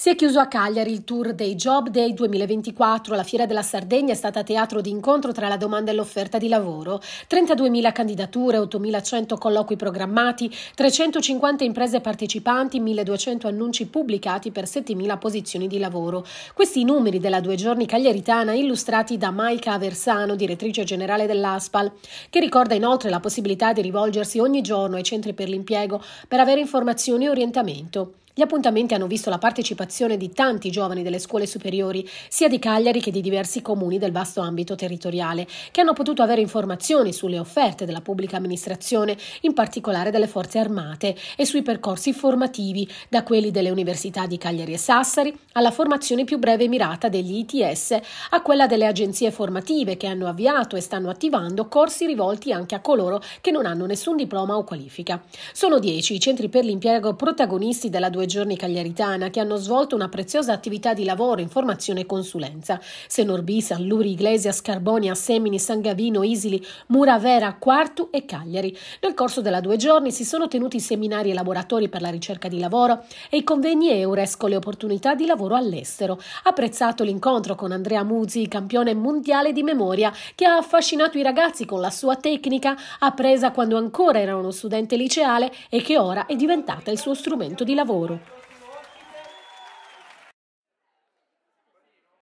Si è chiuso a Cagliari il tour dei Job Day 2024. La Fiera della Sardegna è stata teatro di incontro tra la domanda e l'offerta di lavoro. 32.000 candidature, 8.100 colloqui programmati, 350 imprese partecipanti, 1.200 annunci pubblicati per 7.000 posizioni di lavoro. Questi numeri della due giorni cagliaritana illustrati da Maika Aversano, direttrice generale dell'ASPAL, che ricorda inoltre la possibilità di rivolgersi ogni giorno ai centri per l'impiego per avere informazioni e orientamento. Gli appuntamenti hanno visto la partecipazione di tanti giovani delle scuole superiori, sia di Cagliari che di diversi comuni del vasto ambito territoriale, che hanno potuto avere informazioni sulle offerte della pubblica amministrazione, in particolare delle forze armate, e sui percorsi formativi, da quelli delle università di Cagliari e Sassari alla formazione più breve e mirata degli ITS, a quella delle agenzie formative che hanno avviato e stanno attivando corsi rivolti anche a coloro che non hanno nessun diploma o qualifica. Sono dieci i centri per l'impiego protagonisti della 2 giorni cagliaritana che hanno svolto una preziosa attività di lavoro in formazione e consulenza. Senorbi, San Luri, Iglesias, Carbonia, Semini, San Gavino, Isili, Muravera, Quartu e Cagliari. Nel corso della due giorni si sono tenuti seminari e laboratori per la ricerca di lavoro e i convegni Euresco le opportunità di lavoro all'estero. Apprezzato l'incontro con Andrea Muzzi, campione mondiale di memoria, che ha affascinato i ragazzi con la sua tecnica appresa quando ancora era uno studente liceale e che ora è diventata il suo strumento di lavoro.